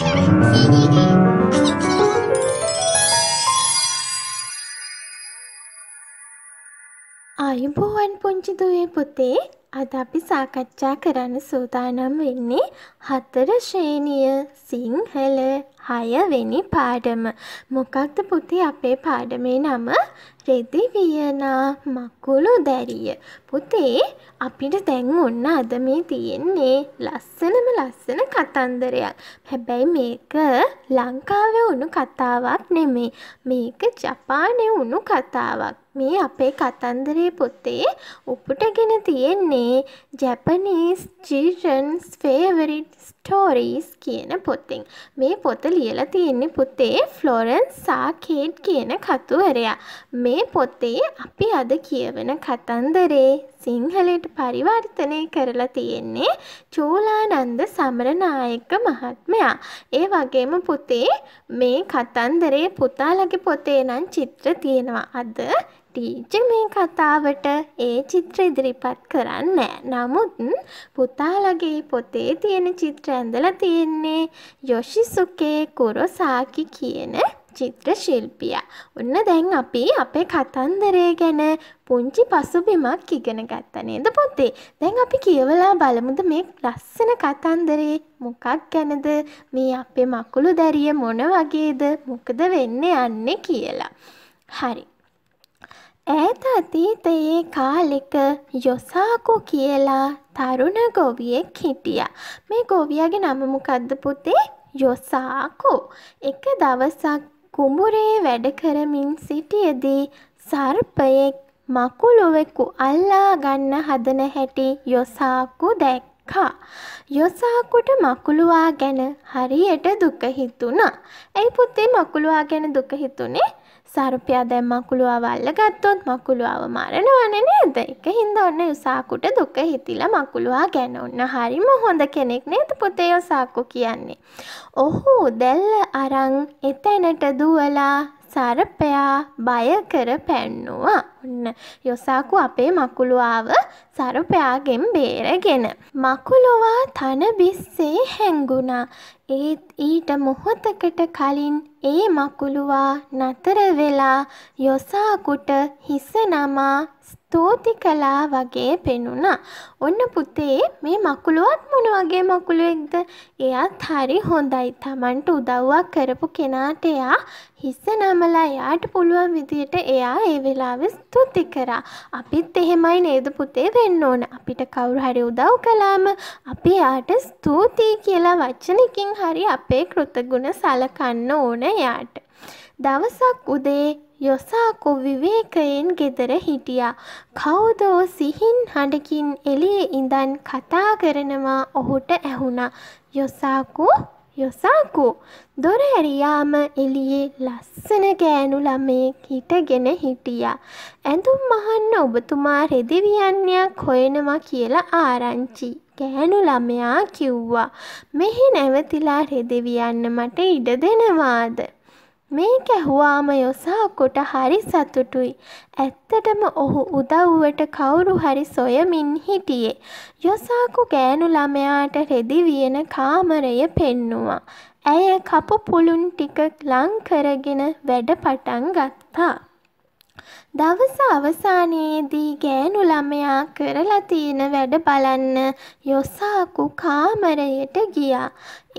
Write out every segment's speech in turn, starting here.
ආයුබෝවන් පුංචි දුවේ පුතේ අද අපි සාකච්ඡා කරන්න සූදානම් වෙන්නේ හතර ශ්‍රේණිය සිංහල හයවෙනි පාඩම. මොකක්ද පුතේ අපේ පාඩමේ නම රෙදි වියනා මකුළු දැරිය. පුතේ අපිට දැන් ඔන්න අද මේ තියෙන්නේ ලස්සනම ලස්සන කතන්දරයක්. හැබැයි මේක ලංකාවේ උණු කතාවක් නෙමේ. මේක ජපානයේ උණු කතාවක්. මේ අපේ කතන්දරේ පොතේ උපුටගෙන තියෙන්නේ ජැපනීස් චිල්ඩ්‍රන්ස් ෆේවරිට් ස්ටෝරීස් කියන පොත්තෙන්. මේ පොත ලියලා තියෙන්නේ පුතේ ෆ්ලොරන්ස් සාකේඩ් කියන කතුවරයා. මේ පොතේ අපි අද කියවන කතන්දරේ සිංහලයට පරිවර්තනය කරලා තියෙන්නේ චූලානන්ද සමරනායක මහත්මයා. ඒ වගේම පුතේ මේ කතන්දරේ පුතාලගේ පොතේ නම් චිත්‍ර තියෙනවා. අද ටීච මේ කතාවට ඒ චිත්‍ර ඉදිරිපත් කරන්න නමුත් පුතාලගේ පොතේ තියෙන චිත්‍ර ඇඳල තියෙන්නේ යොෂිසුකේ කුරොසාකි කියන චිත්‍ර ශිල්පියා. ඔන්න දැන් අපි අපේ කතන්දරේ ගැන පුංචි පසුබිමක් ඉගෙන ගත්ත නේද පොතේ. දැන් අපි කියවලා බලමුද මේ ලස්සන කතන්දරේ මොකක් ගැනද මේ අපේ මකුළු දැරිය මොන වගේද මොකද වෙන්න යන්නේ කියලා. හරි ඈත අතීතයේ කාලෙක යොසාකු කියලා තරුණ ගොවියෙක් හිටියා. මේ ගොවියගේ නම මොකද්ද පුතේ? යොසාකු. එක දවසක් කුඹුරේ වැඩ කරමින් සිටියේදී සර්පයෙක් මකුළුවෙකු අල්ලා ගන්න හදන හැටි යොසාකු දැක්කා. යොසාකුට මකුළුවා ගැන හරියට දුක හිතුණා. ඇයි පුතේ මකුළුවා ගැන දුක හිතුනේ? සරුපයා දැම් මකුළුව වල්ල ගත්තොත් මකුළුවාව මරණවන නේද එක හින්ද ඔන්න යුසාකුට දුක හිතිල මකුළුවා ගැන ඔන්න හරිම හොඳ කෙනෙක් නේත පොතේ යොසාකු කියන්නේ. ඔහු දැල්ල අරං එතැනට දුවලා සරපයා බය කර පැන්නවා. ඔන්න යොසාකු අපේ මකුළුවාව සරපයාගෙන් බේරගෙන. මකුළුවා තන බිස්සේ හැංගුණා. ඒත් ඊට මොහොතකට කලින් ඒ මකුළුවා නතර වෙලා යොසාකුට හිස නමා ස්තුති කලා වගේ පෙනුණා. ඔන්න පුතේ මේ මකුළුවත් මොන වගේ මකුළුවෙක්ද? එයාත් හරි හොඳයි. Tamanට උදව්වක් කරපු කෙනාට එයා හිස නමලා එයාට පුළුවන් විදියට එයා ඒ වෙලාවේ ස්තුති කරා. අපිත් එහෙමයි නේද පුතේ වෙන්න ඕන. අපිට කවුරු හරි උදව් කළාම අපි එයාට ස්තුතියි කියලා වචනකින් හරි අපේ කෘතගුණ සලකන්න ඕන එයාට. දවසක් උදේ යොසාකු විවේකයෙන් ගෙදර හිටියා. කවුදෝ සිහින් හඬකින් එළියේ ඉඳන් කතා කරනවා ඔහුට ඇහුණා. යොසාකු යොසාකු දොර ඇරියාම එළියේ ලස්සන ගෑනු ළමයෙක් හිටගෙන හිටියා. ඇඳුම් මහන්න ඔබතුමා රෙදිවියන්නයක් හොයනවා කියලා ආරංචි. ගෑනු ළමයා කිව්වා. මෙහි නැවතිලා රෙදිවියන්න මට ඉඩ දෙනවාද? මේක ඇහුවාම යොසා කොට හරි සතුටුයි. ඇත්තටම ඔහු උදව්වට කවුරු හරි සොයමින් හිටියේ. යොසාකු ගෑනු ළමයාට රෙදි වියන කාමරය පෙන්නවා. ඇය කපු පුළුන් ටික ලං කරගෙන වැඩ පටන් ගත්තා. දවස අවසානයේදී ගෑනු ළමයා කරලා තියෙන වැඩ බලන්න යොසාකු කාමරයට ගියා.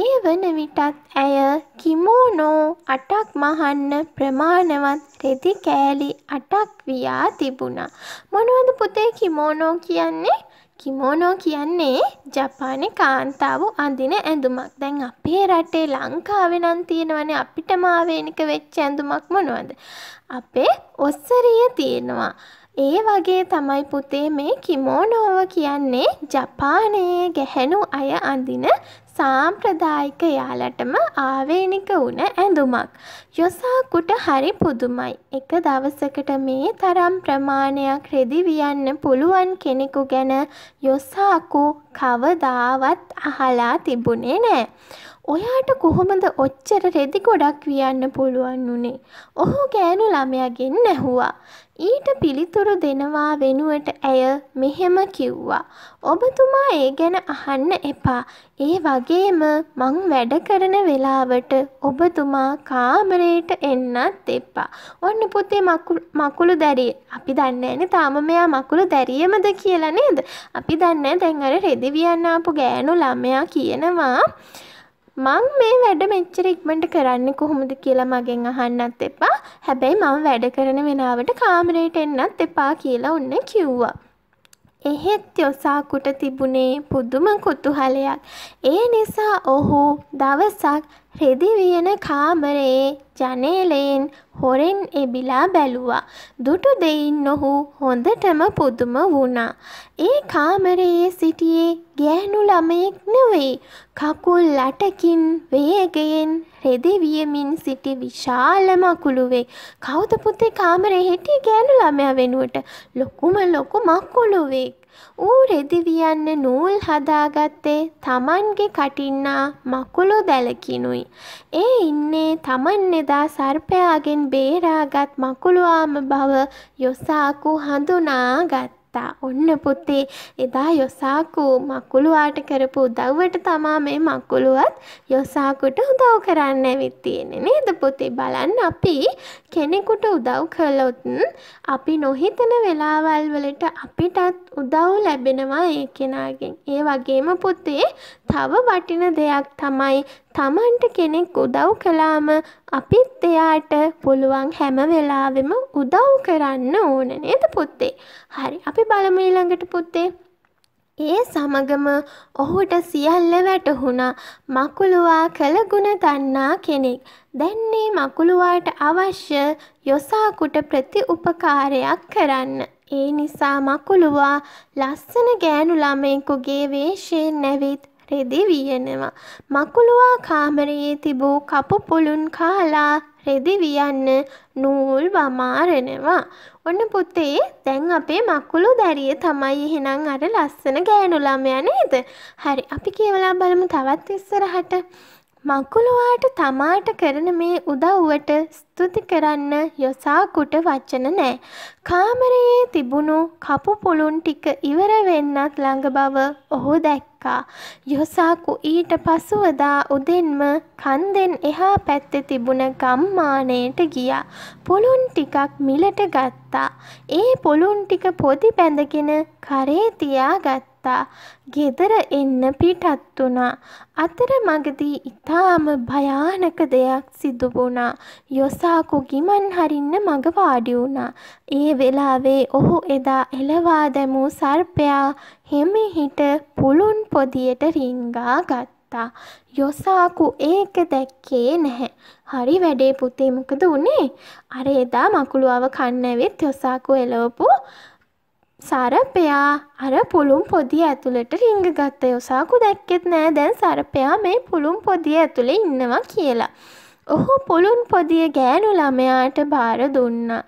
ඒ වන විටත් ඇය කිමෝනෝ අටක් මහන්න ප්‍රමාණවත් රෙදි කෑලි අටක් වියා තිබුණා. මොනවද පුතේ කිමෝනෝ කියන්නේ? කිමෝනෝ කියන්නේ ජපානය කාන්තාව අඳින ඇඳුමක් දැන් අපේ රටේ ලංකාවෙනන් තියෙනවනේ අපිට මාවේනික වෙච්ච ඇඳුමක් මොනවද. අපේ ඔස්සරිය තියෙනවා. ඒ වගේ තමයි පුතේ මේ කිමෝනෝව කියන්නේ ජපානයේ ගැහැනු අය අඳින සාම්ප්‍රදායික යාලටම ආවේනික වුණ ඇඳුමක්. යොසාකුට හරි පුදුමයි. එක දවසකට මේ තරම් ප්‍රමාණයක් රෙදි වියන්න පුළුවන් කෙනෙකු ගැන යොසාකු කවදාවත් අහලා තිබුණේ නෑ. ඔයාට කොහොමද ඔච්චර රෙදි ගොඩක් වියන්න පුළුවන් වුනේ. ඔහු ගෑනු ළමයගෙන් නැහුවා. ඊට පිළිතුර දෙනවා වෙනුවට ඇය මෙහෙම කිව්වා. ඔබතුමා ඒ ගැන අහන්න එපා. ඒ වගේම මං වැඩ කරන වෙලාවට ඔබතුමා කාමරයට එන්නත් එපා. ඔන්න පුතේ මකුළු දැරිය. අපි දන්නේ නැහැ තාම මෙයා මකුළු දැරියමද කියලා නේද? අපි දන්නේ දැන් අර රෙදිවියන් ආපු ගෑනු ළමයා කියනවා මං මේ වැඩ මෙච්චර ඉක්මට කරන්න කොහොමද කියලා මගෙන් අහන්නත් එපා හැබැයි මං වැඩ කරන වෙනාවට කාමරයට එන්නත් එපා කියලා ඔන්න කිව්වා. එහෙත් යොසාකුට තිබුණේ පුදුම කුතුහලයක්. ඒ නිසා ඔහු දවසක් රෙදිවියන කාමරයේ ජනේලයෙන් හොරෙන් එබිලා බැලුවා. දුටු දෙයින් ඔහු හොඳටම පුදුම වුණා. ඒ කාමරයේ සිටියේ ගෑනු ළමයෙක් නෙවෙයි. කකුල් ලටකින් වේගයෙන් රෙදිවියමින් සිටි විශාල මකුළුවේ. කවුද පුතේ කාමරේ හිටියේ ගෑනු ළමයා වෙනුවට? ලොකුම ලොකු මකුළුවෙක්. ඌ රෙදිවියන්න නූල් හදාගත්තේ තමන්ගේ කටින්නා මකුළු දැලකිනුයි. තමයි. ඒ ඉන්නේ තමන් එදා සර්පයාගෙන් බේරාගත් මකුළුවාම බව යොසාකු හඳුනා ගත්තා. ඔන්න පුතේ එදා යොසාකු මකුළුවාට කරපු උදව්වට තමා මේ මකුළුවත් යොසාකුට උදව් කරන්න ඇවිත් තියෙන්නේ නේද පුතේ බලන්න අපි කෙනෙකුට උදව් කළොත් අපි නොහිතන වෙලාවල් වලට අපිටත් උදව් ලැබෙනවා ඒ කෙනාගෙන්. ඒ වගේම පුතේ තව වටින දෙයක් තමයි තමන්ට කෙනෙක් උදව් කළාම අපිත් එයාට පුළුවන් හැම වෙලාවෙම උදව් කරන්න ඕන නේද පුත්තේ. හරි අපි බලමු ඊළඟට පුත්තේ. ඒ සමගම ඔහුට සියල්ල වැටහුණා මකුළුවා කළ ගුණ තන්නා කෙනෙක්. දැන්නේ මකුළුවාට අවශ්‍ය යොසාකුට ප්‍රති උපකාරයක් කරන්න. ඒ නිසා මකුළුවා ලස්සන ගෑනු ළමයෙකුගේ වේශයෙන් නැවිත් රෙදිවියනවා. මකුළුවා කාමරයේ තිබූ කපු පුළුන් කාලා රෙදිවියන්න නූල් වමාරෙනවා. ඔන්න පුතේ දැන් අපේ මකුළු දැරිය තමයි එහෙනම් අර ලස්සන ගෑනුලාමය නේද. හරි අපි කියවලා බලමු තවත් ඉස්සරහට. මකුළුවාට තමාට කරන මේ උදව්වට ස්තුති කරන්න යොසාකුට වචන නෑ. කාමරයේ තිබුණු කපු පුළුන් ටික ඉවර වෙන්නත් ළඟ බව ඔහු දැක්කා. යොසාකු ඊට පසුවදා උදෙන්ම කන්දෙන් එහා පැත්තේ තිබුණ ගම්මානයට ගියා. පුළුන් ටිකක් මිලට ගත්තා. ඒ පුළුන් ටික පොදි බැඳගෙන කරේ තියාගත්තා. ගත්තා. ගෙදර එන්න පිටත් වුණා. අතර මගදී ඉතාම භයානක දෙයක් සිදු වුණා. යොසාකු ගිමන් හරින්න මඟ වාඩි වුණා. ඒ වෙලාවේ ඔහු එදා එළවා දැමූ සර්පයා හෙමිහිට පුළුන් පොදියට රිංගා ගත්තා. යොසාකු ඒක දැක්කේ නැහැ. හරි වැඩේ පුතේ මොකද උනේ? අර එදා මකුළුවව කන්නවෙත් යොසාකු එළවපු සරපයා අර පුළුම් පොදිය ඇතුළට රිංග ගත්ත යොසාකු දැක්කෙත් නෑ දැන් සරපයා මේ පුළුම් පොදිය ඇතුළේ ඉන්නවා කියලා. ඔහු පුළුන් පොදිය ගෑනු ළමයාට බාර දුන්නා.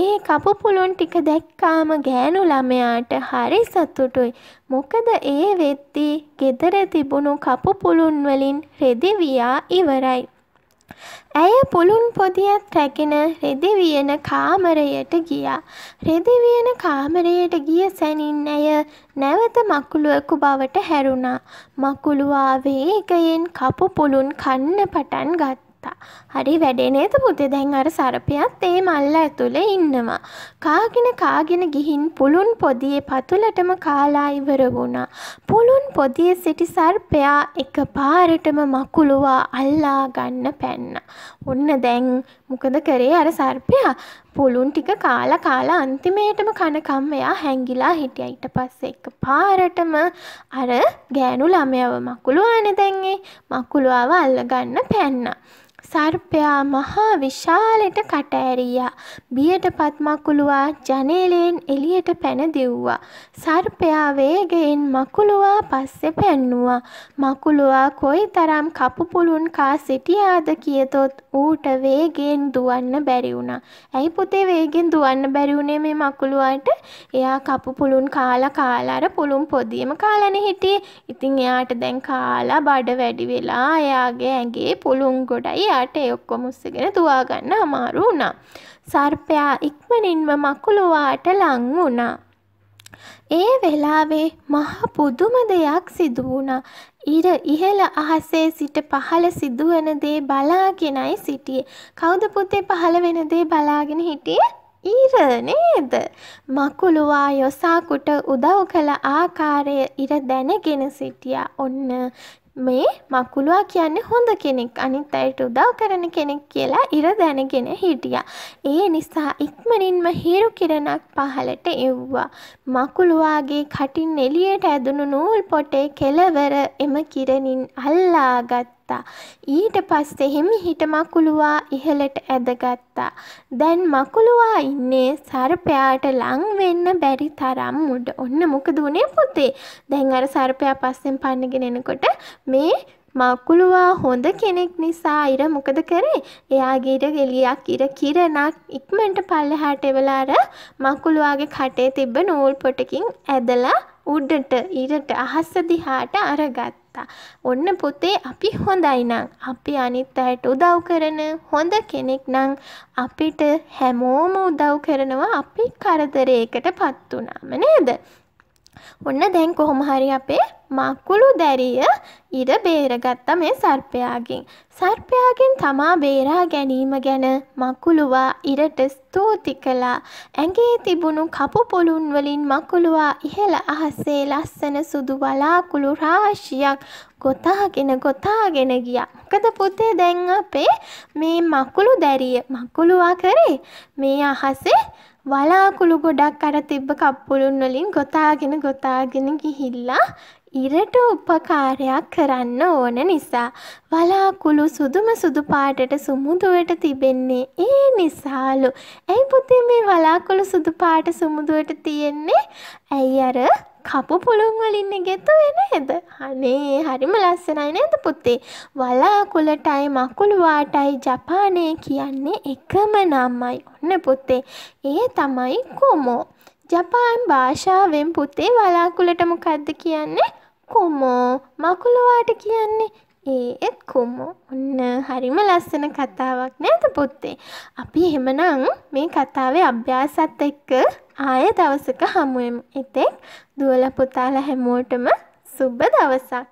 ඒ කපු පුළුන් ටික දැක්කාම ගෑනු ළමයාට හරි සතුටුයි. මොකද ඒ වෙද්දී ගෙදර තිබුණු කපු පුළුන් වලින් රෙදි වියා ඉවරයි. ඇය පුළුන් පොදියත් රැගෙන රෙදිවියන කාමරයට ගියා. රෙදිවියන කාමරයට ගිය සැනින් ඇය නැවත මකුළුවෙකු බවට හැරුණා. මකුළුවා වේගයෙන් කපු පුළුන් කන්න පටන් ගත්තා. ගත්තා. හරි වැඩේ නේද පුතේ දැන් අර සරපියත් ඒ මල්ල ඇතුලේ ඉන්නවා. කාගෙන කාගෙන ගිහින් පුළුන් පොදියේ පතුලටම කාලා ඉවර වුණා. පුළුන් පොදියේ සිටි සර්පයා එකපාරටම මකුළුවා අල්ලා ගන්න පැන්නා. ඔන්න දැන් මොකද කරේ අර සර්පයා? පුළුන් ටික කාලා කාලා අන්තිමේටම කනකම් එයා හැංගිලා හිටියා. ඊට පස්සේ එකපාරටම අර ගෑනු ළමයව මකුළුවානේ දැන් ඒ මකුළුවාව අල්ල ගන්න පැන්නා. සර්පයා මහා විශාලෙට කට ඇරියා. බියටපත් මකුළුවා ජනේලයෙන් එළියට පැන දෙව්වා. සර්පයා වේගයෙන් මකුළුවා පස්සේ පැන්නුවා. මකුළුවා කොයිතරම් කපු පුළුන් කා සිටියාද කියතොත් ඌට වේගයෙන් දුවන්න බැරි වුණා. ඇයි පුතේ වේගෙන් දුවන්න බැරි වුණේ මේ මකුළුවාට? එයා කපු පුළුන් කාලා කාලා අර පුළුන් පොදියම කාලානේ හිටියේ. ඉතින් එයාට දැන් කාලා බඩ වැඩි වෙලා එයාගේ ඇඟේ පුළුන් ගොඩයි යාට ඒ ඔක්කොම උස්සගෙන දුවා ගන්න අමාරු වුණා. සර්පයා ඉක්මනින්ම මකුළුවාට ලං වුණා. ඒ වෙලාවේ මහ පුදුම දෙයක් සිදු වුණා. ඉර ඉහළ අහසේ සිට පහළ සිදුවන දේ බලාගෙනයි සිටියේ. කවුද පුතේ පහළ වෙන දේ බලාගෙන හිටියේ? ඊර නේද මකුළුවා යොසාකුට උදව් කළ ආකාරය ඉර දැනගෙන සිටියා ඔන්න මේ මකුළුවා කියන්නේ හොඳ කෙනෙක් අනිත් අයට උදව් කරන කෙනෙක් කියලා ඉර දැනගෙන හිටියා. ඒ නිසා ඉක්මනින්ම හිරු කිරණක් පහලට එව්වා. මකුළුවාගේ කටින් එළියට ඇදුණු නූල් පොටේ කෙලවර එම කිරණින් අල්ලාගත් ගත්තා. ඊට පස්සේ හිමිහිට මකුළුවා ඉහළට ඇදගත්තා. දැන් මකුළුවා ඉන්නේ සර්පයාට ලං වෙන්න බැරි තරම් උඩ. ඔන්න මොකද උනේ පුතේ? දැන් අර සර්පයා පස්සෙන් පන්නගෙන එනකොට මේ මකුළුවා හොඳ කෙනෙක් නිසා ඉර මොකද කරේ එයාගේ ඉර ගෙලියක් ඉර කිරණක් ඉක්මනට පල්ලෙහාට එවලා අර මකුළුවාගේ කටේ තිබ්බ නූල් පොටකින් ඇදලා උඩට ඉරට අහස දිහාට අරගත්තා ගත්තා. ඔන්න පුතේ අපි හොඳයි නම් අපි අනිත් අයට උදව් කරන හොඳ කෙනෙක් නම් අපිට හැමෝම උදව් කරනවා අපි කරදරයකට පත් වුණාම නේද? ඔන්න දැන් කොහොම හරි අපේ මකුළු දැරිය ඉර බේරගත්ත මේ සර්පයාගෙන්. සර්පයාගෙන් තමා බේරා ගැනීම ගැන මකුළුවා ඉරට ස්තූති කළා. ඇගේ තිබුණු කපු පොළුන්වලින් මකුළුවා ඉහළ අහසේ ලස්සන සුදු වලාකුළු රාශියක් ගොතාගෙන ගොතාගෙන ගියා. මොකද පුතේ දැන් අපේ මේ මකුළු දැරිය මකුළුවා කරේ මේ අහසේ වලාකුළු ගොඩක් අර තිබ්බ කප්පුලුන් වලින් ගොතාගෙන ගොතාගෙන ගිහිල්ලා ඉරට උපකාරයක් කරන්න ඕන නිසා වලාකුළු සුදුම සුදු පාටට සුමුදුවට තිබෙන්නේ ඒ නිසාලු. ඇයි පුතේ මේ වලාකුළු සුදු පාට සුමුදුවට තියෙන්නේ? ඇයි අර කපු පුළුන් වලින් ගෙතුවේ නේද? අනේ හරිම ලස්සනයි නේද පුතේ? වලාකුළටයි මකුළු වාටයි ජපානය කියන්නේ එකම නමයි. ඔන්න පුතේ. ඒ තමයි කොමෝ. ජපාන් භාෂාවෙන් පුතේ වලාකුළට මොකද්ද කියන්නේ? කුමෝ මකුලවාට කියන්නේ ඒත් කුමෝ ඔන්න හරිම ලස්සන කතාවක් නෑත පුත්තේ. අපි එහෙමනම් මේ කතාවේ අභ්‍යාසත් එක්ක ආය දවසක හමුුවම් එතෙක් දුවල පුතාල හැමෝටම සුබ දවසක්.